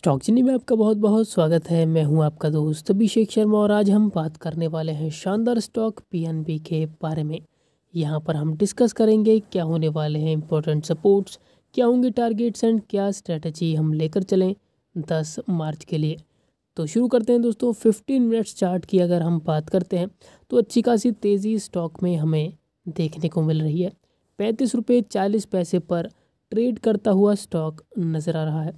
stock चिन्नी में आपका बहुत बहुत स्वागत है मैं हूं आपका दोस्त अभिषेक शर्मा और आज हम बात करने वाले हैं शानदार स्टॉक पीएनबी के बारे में यहां पर हम डिस्कस करेंगे क्या होने वाले हैं इंपॉर्टेंट सपोर्ट्स क्या होंगे टारगेट्स एंड क्या स्ट्रेटजी हम लेकर चलें दस मार्च के लिए तो शुरू करते हैं दोस्तों फिफ्टीन मिनट्स चार्ट की अगर हम बात करते हैं तो अच्छी खासी तेज़ी स्टॉक में हमें देखने को मिल रही है पैंतीस रुपये चालीस पैसे पर ट्रेड करता हुआ स्टॉक नज़र आ रहा है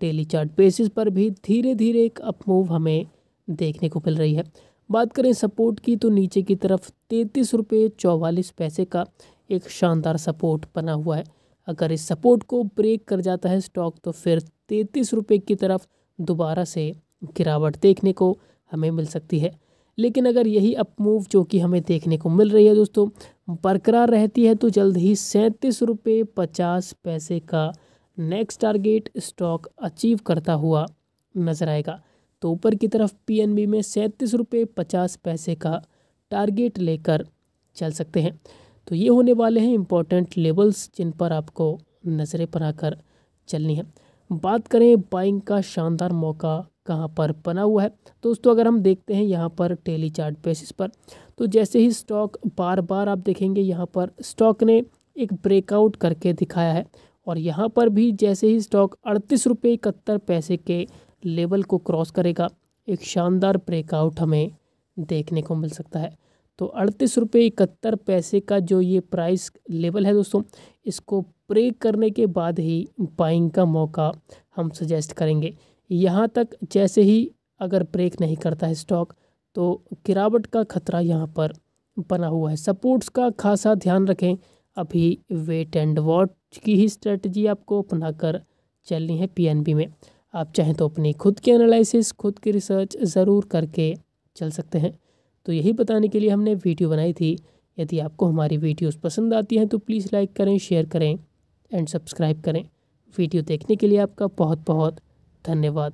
डेली चार्ट बेसिस पर भी धीरे धीरे एक अपमूव हमें देखने को मिल रही है बात करें सपोर्ट की तो नीचे की तरफ तैंतीस रुपये चौवालीस पैसे का एक शानदार सपोर्ट बना हुआ है अगर इस सपोर्ट को ब्रेक कर जाता है स्टॉक तो फिर तैंतीस रुपये की तरफ दोबारा से गिरावट देखने को हमें मिल सकती है लेकिन अगर यही अपमूव जो कि हमें देखने को मिल रही है दोस्तों बरकरार रहती है तो जल्द ही सैंतीस रुपये पचास पैसे का नेक्स्ट टारगेट स्टॉक अचीव करता हुआ नजर आएगा तो ऊपर की तरफ पीएनबी में सैंतीस रुपये पचास पैसे का टारगेट लेकर चल सकते हैं तो ये होने वाले हैं इम्पॉर्टेंट लेवल्स जिन पर आपको नज़रें बना कर चलनी है बात करें बाइंग का शानदार मौका कहाँ पर बना हुआ है दोस्तों अगर हम देखते हैं यहाँ पर टेली चार्ट बेसिस पर तो जैसे ही स्टॉक बार बार आप देखेंगे यहाँ पर स्टॉक ने एक ब्रेकआउट करके दिखाया है और यहाँ पर भी जैसे ही स्टॉक अड़तीस रुपये इकहत्तर पैसे के लेवल को क्रॉस करेगा एक शानदार ब्रेकआउट हमें देखने को मिल सकता है तो अड़तीस रुपये इकहत्तर पैसे का जो ये प्राइस लेवल है दोस्तों इसको ब्रेक करने के बाद ही बाइंग का मौका हम सजेस्ट करेंगे यहाँ तक जैसे ही अगर ब्रेक नहीं करता है स्टॉक तो गिरावट का खतरा यहाँ पर बना हुआ है सपोर्ट्स का खासा ध्यान रखें अभी वेट एंड वॉट की ही स्ट्रेटजी आपको अपना कर चलनी है पीएनबी में आप चाहें तो अपनी खुद की एनालिसिस खुद की रिसर्च ज़रूर करके चल सकते हैं तो यही बताने के लिए हमने वीडियो बनाई थी यदि आपको हमारी वीडियोस पसंद आती हैं तो प्लीज़ लाइक करें शेयर करें एंड सब्सक्राइब करें वीडियो देखने के लिए आपका बहुत बहुत धन्यवाद